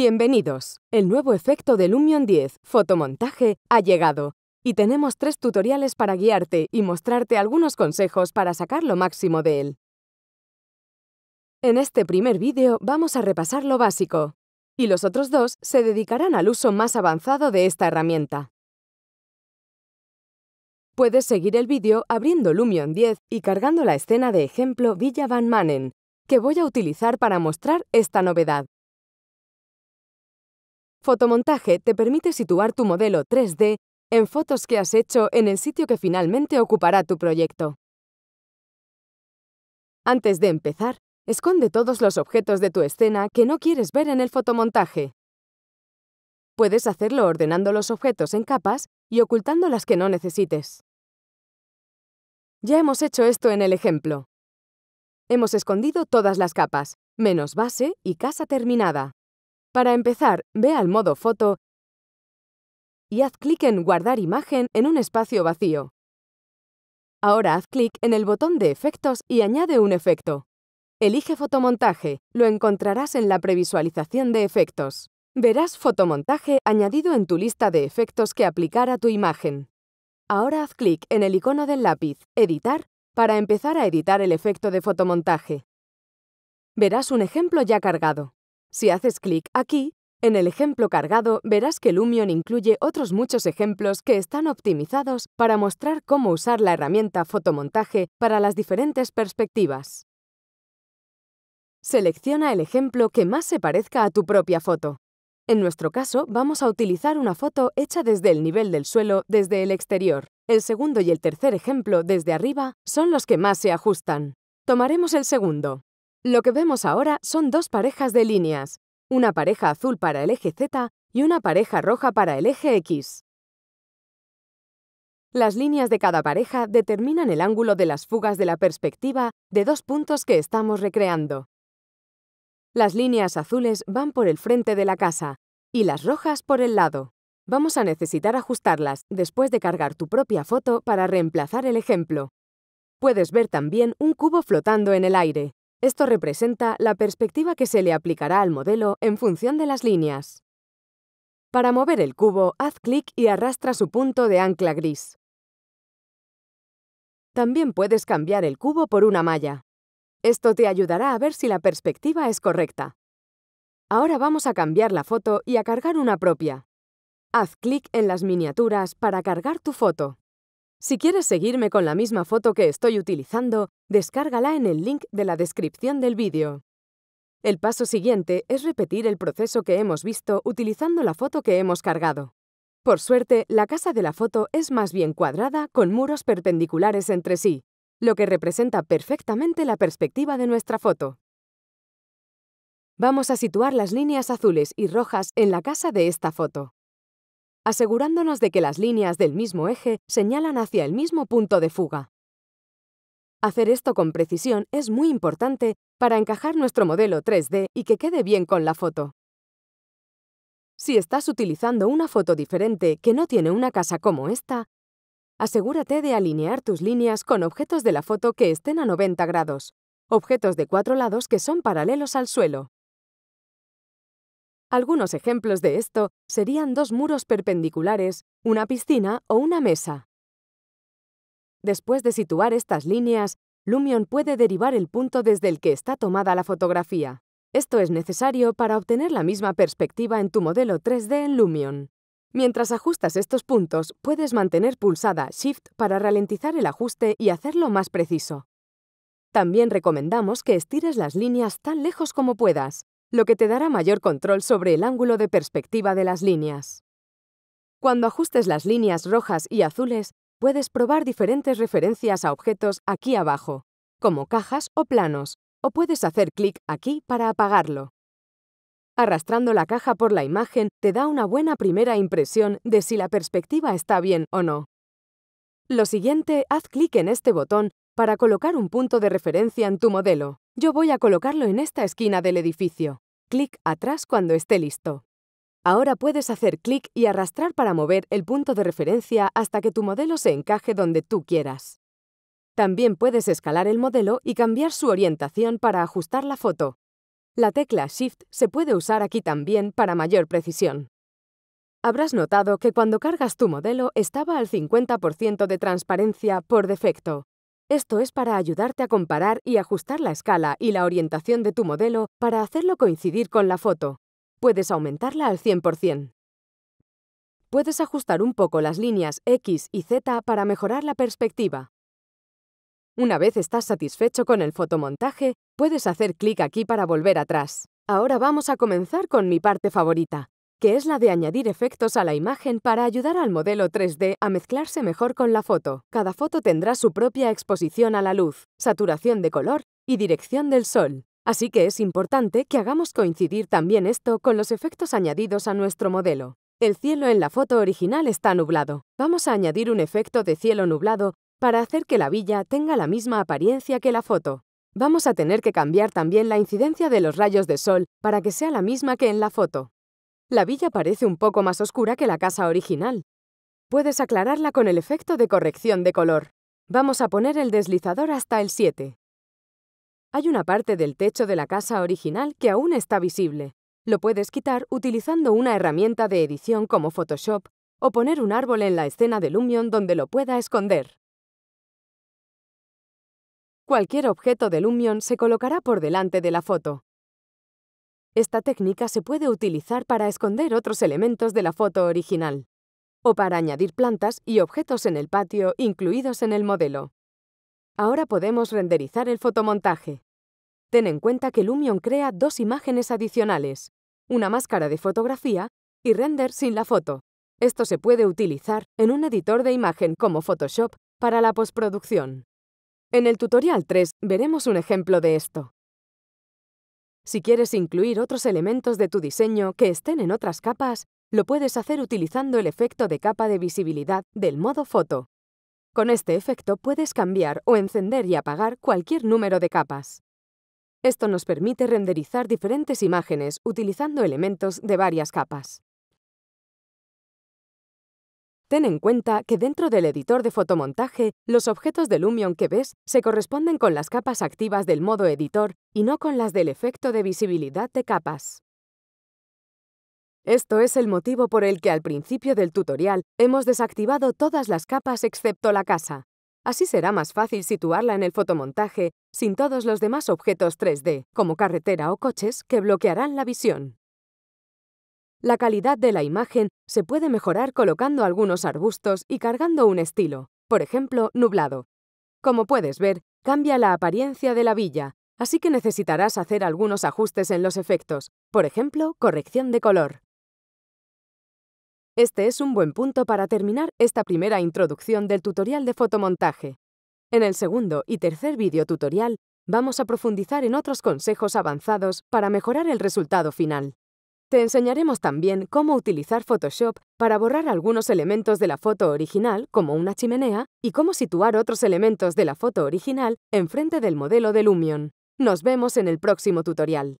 Bienvenidos. El nuevo efecto de Lumion 10, fotomontaje, ha llegado. Y tenemos tres tutoriales para guiarte y mostrarte algunos consejos para sacar lo máximo de él. En este primer vídeo vamos a repasar lo básico. Y los otros dos se dedicarán al uso más avanzado de esta herramienta. Puedes seguir el vídeo abriendo Lumion 10 y cargando la escena de ejemplo Villa Van Manen, que voy a utilizar para mostrar esta novedad. Fotomontaje te permite situar tu modelo 3D en fotos que has hecho en el sitio que finalmente ocupará tu proyecto. Antes de empezar, esconde todos los objetos de tu escena que no quieres ver en el fotomontaje. Puedes hacerlo ordenando los objetos en capas y ocultando las que no necesites. Ya hemos hecho esto en el ejemplo. Hemos escondido todas las capas, menos base y casa terminada. Para empezar, ve al modo foto y haz clic en Guardar imagen en un espacio vacío. Ahora haz clic en el botón de efectos y añade un efecto. Elige fotomontaje, lo encontrarás en la previsualización de efectos. Verás fotomontaje añadido en tu lista de efectos que aplicar a tu imagen. Ahora haz clic en el icono del lápiz, Editar, para empezar a editar el efecto de fotomontaje. Verás un ejemplo ya cargado. Si haces clic aquí, en el ejemplo cargado verás que Lumion incluye otros muchos ejemplos que están optimizados para mostrar cómo usar la herramienta fotomontaje para las diferentes perspectivas. Selecciona el ejemplo que más se parezca a tu propia foto. En nuestro caso, vamos a utilizar una foto hecha desde el nivel del suelo desde el exterior. El segundo y el tercer ejemplo desde arriba son los que más se ajustan. Tomaremos el segundo. Lo que vemos ahora son dos parejas de líneas, una pareja azul para el eje Z y una pareja roja para el eje X. Las líneas de cada pareja determinan el ángulo de las fugas de la perspectiva de dos puntos que estamos recreando. Las líneas azules van por el frente de la casa y las rojas por el lado. Vamos a necesitar ajustarlas después de cargar tu propia foto para reemplazar el ejemplo. Puedes ver también un cubo flotando en el aire. Esto representa la perspectiva que se le aplicará al modelo en función de las líneas. Para mover el cubo, haz clic y arrastra su punto de ancla gris. También puedes cambiar el cubo por una malla. Esto te ayudará a ver si la perspectiva es correcta. Ahora vamos a cambiar la foto y a cargar una propia. Haz clic en las miniaturas para cargar tu foto. Si quieres seguirme con la misma foto que estoy utilizando, descárgala en el link de la descripción del vídeo. El paso siguiente es repetir el proceso que hemos visto utilizando la foto que hemos cargado. Por suerte, la casa de la foto es más bien cuadrada con muros perpendiculares entre sí, lo que representa perfectamente la perspectiva de nuestra foto. Vamos a situar las líneas azules y rojas en la casa de esta foto asegurándonos de que las líneas del mismo eje señalan hacia el mismo punto de fuga. Hacer esto con precisión es muy importante para encajar nuestro modelo 3D y que quede bien con la foto. Si estás utilizando una foto diferente que no tiene una casa como esta, asegúrate de alinear tus líneas con objetos de la foto que estén a 90 grados, objetos de cuatro lados que son paralelos al suelo. Algunos ejemplos de esto serían dos muros perpendiculares, una piscina o una mesa. Después de situar estas líneas, Lumion puede derivar el punto desde el que está tomada la fotografía. Esto es necesario para obtener la misma perspectiva en tu modelo 3D en Lumion. Mientras ajustas estos puntos, puedes mantener pulsada Shift para ralentizar el ajuste y hacerlo más preciso. También recomendamos que estires las líneas tan lejos como puedas lo que te dará mayor control sobre el ángulo de perspectiva de las líneas. Cuando ajustes las líneas rojas y azules, puedes probar diferentes referencias a objetos aquí abajo, como cajas o planos, o puedes hacer clic aquí para apagarlo. Arrastrando la caja por la imagen te da una buena primera impresión de si la perspectiva está bien o no. Lo siguiente, haz clic en este botón para colocar un punto de referencia en tu modelo. Yo voy a colocarlo en esta esquina del edificio. Clic atrás cuando esté listo. Ahora puedes hacer clic y arrastrar para mover el punto de referencia hasta que tu modelo se encaje donde tú quieras. También puedes escalar el modelo y cambiar su orientación para ajustar la foto. La tecla Shift se puede usar aquí también para mayor precisión. Habrás notado que cuando cargas tu modelo estaba al 50% de transparencia por defecto. Esto es para ayudarte a comparar y ajustar la escala y la orientación de tu modelo para hacerlo coincidir con la foto. Puedes aumentarla al 100%. Puedes ajustar un poco las líneas X y Z para mejorar la perspectiva. Una vez estás satisfecho con el fotomontaje, puedes hacer clic aquí para volver atrás. Ahora vamos a comenzar con mi parte favorita, que es la de añadir efectos a la imagen para ayudar al modelo 3D a mezclarse mejor con la foto. Cada foto tendrá su propia exposición a la luz, saturación de color y dirección del sol. Así que es importante que hagamos coincidir también esto con los efectos añadidos a nuestro modelo. El cielo en la foto original está nublado. Vamos a añadir un efecto de cielo nublado para hacer que la villa tenga la misma apariencia que la foto. Vamos a tener que cambiar también la incidencia de los rayos de sol para que sea la misma que en la foto. La villa parece un poco más oscura que la casa original. Puedes aclararla con el efecto de corrección de color. Vamos a poner el deslizador hasta el 7. Hay una parte del techo de la casa original que aún está visible. Lo puedes quitar utilizando una herramienta de edición como Photoshop o poner un árbol en la escena de Lumion donde lo pueda esconder. Cualquier objeto de Lumion se colocará por delante de la foto. Esta técnica se puede utilizar para esconder otros elementos de la foto original o para añadir plantas y objetos en el patio incluidos en el modelo. Ahora podemos renderizar el fotomontaje. Ten en cuenta que Lumion crea dos imágenes adicionales, una máscara de fotografía y render sin la foto. Esto se puede utilizar en un editor de imagen como Photoshop para la postproducción. En el tutorial 3 veremos un ejemplo de esto. Si quieres incluir otros elementos de tu diseño que estén en otras capas, lo puedes hacer utilizando el efecto de capa de visibilidad del modo foto. Con este efecto puedes cambiar o encender y apagar cualquier número de capas. Esto nos permite renderizar diferentes imágenes utilizando elementos de varias capas. Ten en cuenta que dentro del editor de fotomontaje, los objetos de Lumion que ves se corresponden con las capas activas del modo editor y no con las del efecto de visibilidad de capas. Esto es el motivo por el que al principio del tutorial hemos desactivado todas las capas excepto la casa. Así será más fácil situarla en el fotomontaje sin todos los demás objetos 3D, como carretera o coches, que bloquearán la visión. La calidad de la imagen se puede mejorar colocando algunos arbustos y cargando un estilo, por ejemplo, nublado. Como puedes ver, cambia la apariencia de la villa, así que necesitarás hacer algunos ajustes en los efectos, por ejemplo, corrección de color. Este es un buen punto para terminar esta primera introducción del tutorial de fotomontaje. En el segundo y tercer vídeo tutorial, vamos a profundizar en otros consejos avanzados para mejorar el resultado final. Te enseñaremos también cómo utilizar Photoshop para borrar algunos elementos de la foto original, como una chimenea, y cómo situar otros elementos de la foto original enfrente del modelo de Lumion. Nos vemos en el próximo tutorial.